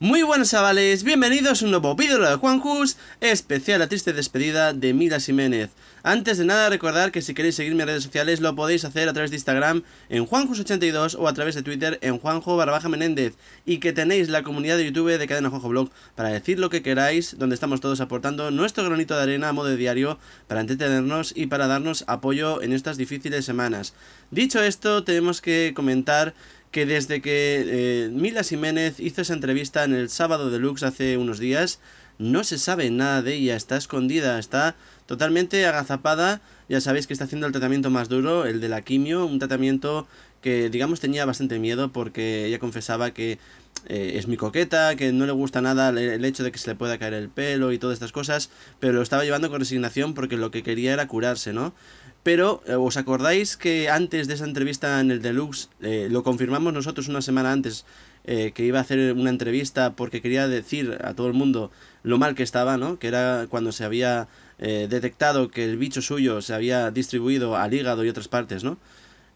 Muy buenos chavales, bienvenidos a un nuevo vídeo de Juanjus, especial a triste despedida de Mila Jiménez. Antes de nada recordar que si queréis seguirme mis redes sociales lo podéis hacer a través de Instagram en Juanjus82 o a través de Twitter en Juanjo barbaja Menéndez y que tenéis la comunidad de YouTube de Cadena Juanjo Blog para decir lo que queráis, donde estamos todos aportando nuestro granito de arena a modo de diario para entretenernos y para darnos apoyo en estas difíciles semanas. Dicho esto, tenemos que comentar que desde que eh, Mila Jiménez hizo esa entrevista en el sábado deluxe hace unos días, no se sabe nada de ella, está escondida, está totalmente agazapada, ya sabéis que está haciendo el tratamiento más duro, el de la quimio, un tratamiento que digamos tenía bastante miedo porque ella confesaba que eh, es mi coqueta, que no le gusta nada el hecho de que se le pueda caer el pelo y todas estas cosas, pero lo estaba llevando con resignación porque lo que quería era curarse, ¿no? Pero, eh, ¿os acordáis que antes de esa entrevista en el Deluxe, eh, lo confirmamos nosotros una semana antes, que iba a hacer una entrevista porque quería decir a todo el mundo lo mal que estaba, ¿no? Que era cuando se había detectado que el bicho suyo se había distribuido al hígado y otras partes, ¿no?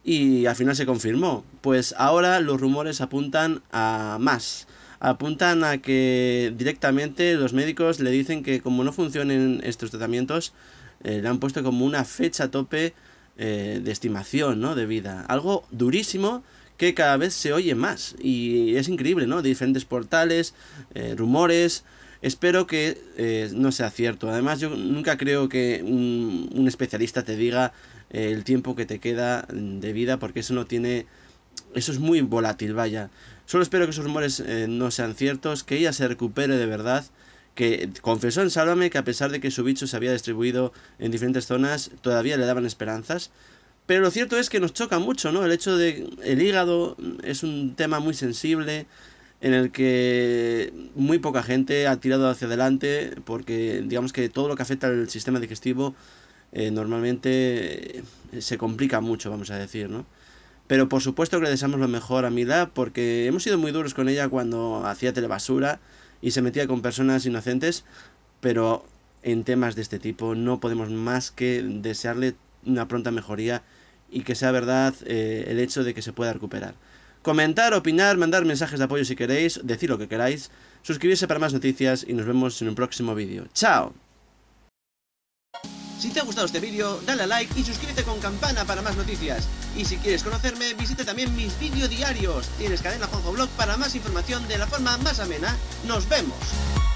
y al final se confirmó. Pues ahora los rumores apuntan a más. Apuntan a que directamente los médicos le dicen que como no funcionen estos tratamientos, eh, le han puesto como una fecha tope eh, de estimación ¿no? de vida. Algo durísimo que cada vez se oye más. Y es increíble, ¿no? Diferentes portales, eh, rumores, Espero que eh, no sea cierto. Además, yo nunca creo que un, especialista te diga eh, el tiempo que te queda de vida, porque eso no tiene... Eso es muy volátil, vaya. Solo espero que sus rumores eh, no sean ciertos, que ella se recupere de verdad, que confesó en Sálvame que a pesar de que su bicho se había distribuido en diferentes zonas, todavía le daban esperanzas. Pero lo cierto es que nos choca mucho, ¿no? El hecho de el hígado es un tema muy sensible, en el que muy poca gente ha tirado hacia adelante porque digamos que todo lo que afecta al sistema digestivo eh, normalmente eh, se complica mucho, vamos a decir, ¿no? Pero por supuesto que le deseamos lo mejor a Mila porque hemos sido muy duros con ella cuando hacía telebasura y se metía con personas inocentes, pero en temas de este tipo no podemos más que desearle una pronta mejoría y que sea verdad eh, el hecho de que se pueda recuperar comentar, opinar, mandar mensajes de apoyo si queréis, decir lo que queráis, suscribirse para más noticias y nos vemos en un próximo vídeo. ¡Chao! Si te ha gustado este vídeo, dale a like y suscríbete con campana para más noticias. Y si quieres conocerme, visita también mis vídeos diarios. Tienes cadena Juanjo Blog para más información de la forma más amena. ¡Nos vemos!